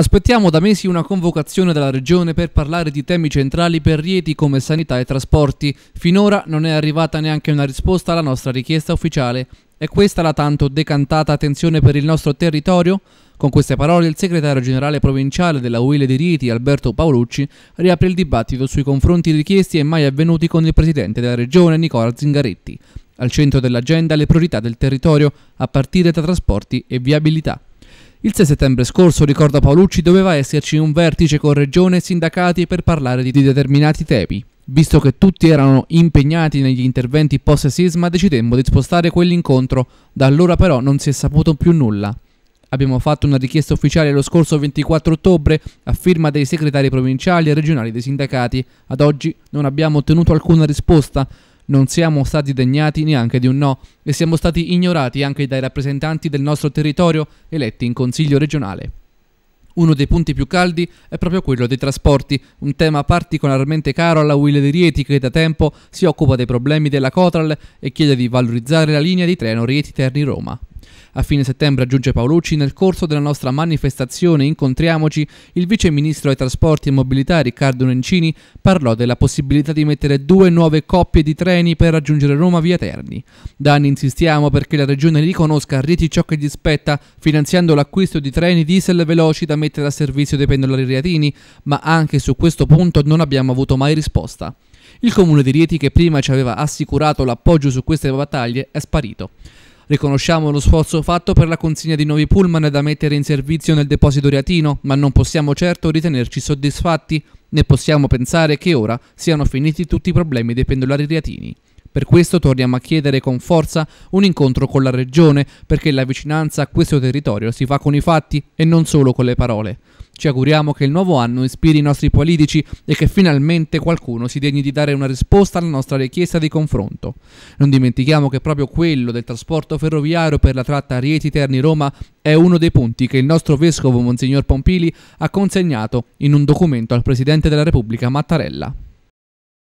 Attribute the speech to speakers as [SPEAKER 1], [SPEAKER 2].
[SPEAKER 1] Aspettiamo da mesi una convocazione dalla Regione per parlare di temi centrali per Rieti come sanità e trasporti. Finora non è arrivata neanche una risposta alla nostra richiesta ufficiale. È questa la tanto decantata attenzione per il nostro territorio? Con queste parole il segretario generale provinciale della UIL di Rieti, Alberto Paolucci, riapre il dibattito sui confronti richiesti e mai avvenuti con il presidente della Regione, Nicola Zingaretti. Al centro dell'agenda le priorità del territorio, a partire da trasporti e viabilità. Il 6 settembre scorso, ricorda Paolucci, doveva esserci un vertice con regione e sindacati per parlare di determinati temi. Visto che tutti erano impegnati negli interventi post-sisma, decidemmo di spostare quell'incontro, da allora però non si è saputo più nulla. Abbiamo fatto una richiesta ufficiale lo scorso 24 ottobre a firma dei segretari provinciali e regionali dei sindacati. Ad oggi non abbiamo ottenuto alcuna risposta, non siamo stati degnati neanche di un no e siamo stati ignorati anche dai rappresentanti del nostro territorio eletti in Consiglio regionale. Uno dei punti più caldi è proprio quello dei trasporti, un tema particolarmente caro alla Will di Rieti che da tempo si occupa dei problemi della Cotral e chiede di valorizzare la linea di treno Rieti-Terni-Roma. A fine settembre aggiunge Paolucci, nel corso della nostra manifestazione Incontriamoci, il vice ministro ai trasporti e mobilità Riccardo Nencini parlò della possibilità di mettere due nuove coppie di treni per raggiungere Roma via Terni. Da anni insistiamo perché la regione riconosca a Rieti ciò che gli spetta, finanziando l'acquisto di treni diesel veloci da mettere a servizio dei pendolari riatini, ma anche su questo punto non abbiamo avuto mai risposta. Il comune di Rieti, che prima ci aveva assicurato l'appoggio su queste battaglie, è sparito. Riconosciamo lo sforzo fatto per la consegna di nuovi pullman da mettere in servizio nel deposito reatino, ma non possiamo certo ritenerci soddisfatti, né possiamo pensare che ora siano finiti tutti i problemi dei pendolari reatini. Per questo torniamo a chiedere con forza un incontro con la Regione, perché la vicinanza a questo territorio si fa con i fatti e non solo con le parole. Ci auguriamo che il nuovo anno ispiri i nostri politici e che finalmente qualcuno si degni di dare una risposta alla nostra richiesta di confronto. Non dimentichiamo che proprio quello del trasporto ferroviario per la tratta Rieti-Terni-Roma è uno dei punti che il nostro vescovo Monsignor Pompili ha consegnato in un documento al Presidente della Repubblica Mattarella.